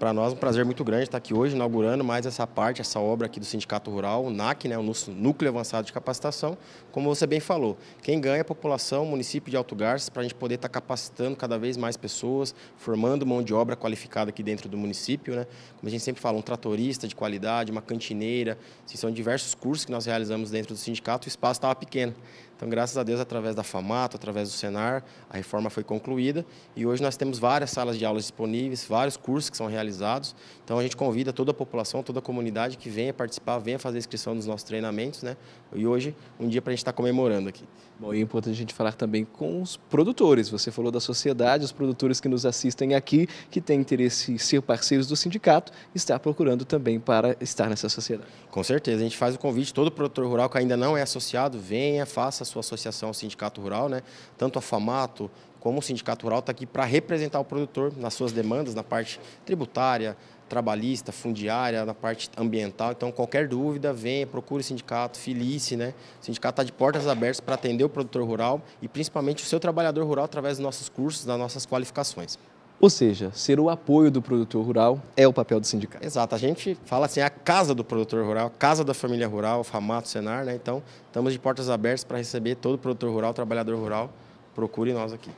Para nós é um prazer muito grande estar aqui hoje inaugurando mais essa parte, essa obra aqui do Sindicato Rural, o NAC, né, o nosso Núcleo Avançado de Capacitação. Como você bem falou, quem ganha é a população, o município de Alto Garças, para a gente poder estar capacitando cada vez mais pessoas, formando mão de obra qualificada aqui dentro do município. Né? Como a gente sempre fala, um tratorista de qualidade, uma cantineira, assim, são diversos cursos que nós realizamos dentro do sindicato, o espaço estava pequeno. Então, graças a Deus, através da FAMATO, através do Senar, a reforma foi concluída e hoje nós temos várias salas de aulas disponíveis, vários cursos que são realizados realizados. Então a gente convida toda a população, toda a comunidade que venha participar, venha fazer inscrição nos nossos treinamentos, né? E hoje, um dia para a gente estar tá comemorando aqui. Bom, e é importante a gente falar também com os produtores. Você falou da sociedade, os produtores que nos assistem aqui, que têm interesse em ser parceiros do sindicato, está procurando também para estar nessa sociedade. Com certeza, a gente faz o convite, todo produtor rural que ainda não é associado, venha, faça a sua associação ao sindicato rural, né? Tanto a FAMATO, como o Sindicato Rural está aqui para representar o produtor nas suas demandas, na parte tributária, trabalhista, fundiária, na parte ambiental. Então, qualquer dúvida, venha, procure o sindicato, filie Né? O sindicato está de portas abertas para atender o produtor rural e principalmente o seu trabalhador rural através dos nossos cursos, das nossas qualificações. Ou seja, ser o apoio do produtor rural é o papel do sindicato. Exato, a gente fala assim, é a casa do produtor rural, a casa da família rural, o FAMATO, o Senar, né? Então, estamos de portas abertas para receber todo produtor rural, trabalhador rural, procure nós aqui.